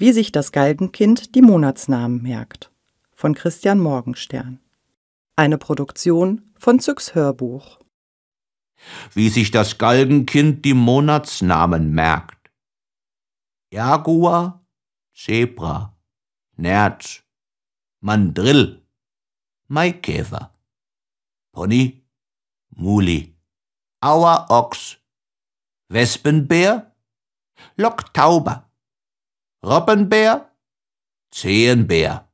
Wie sich das Galgenkind die Monatsnamen merkt. Von Christian Morgenstern. Eine Produktion von Zyx Hörbuch. Wie sich das Galgenkind die Monatsnamen merkt. Jaguar, Zebra, Nerz, Mandrill, Maikäfer, Pony, Muli, Auerochs, Wespenbär, Locktaube. Robbenbär, Zehenbär.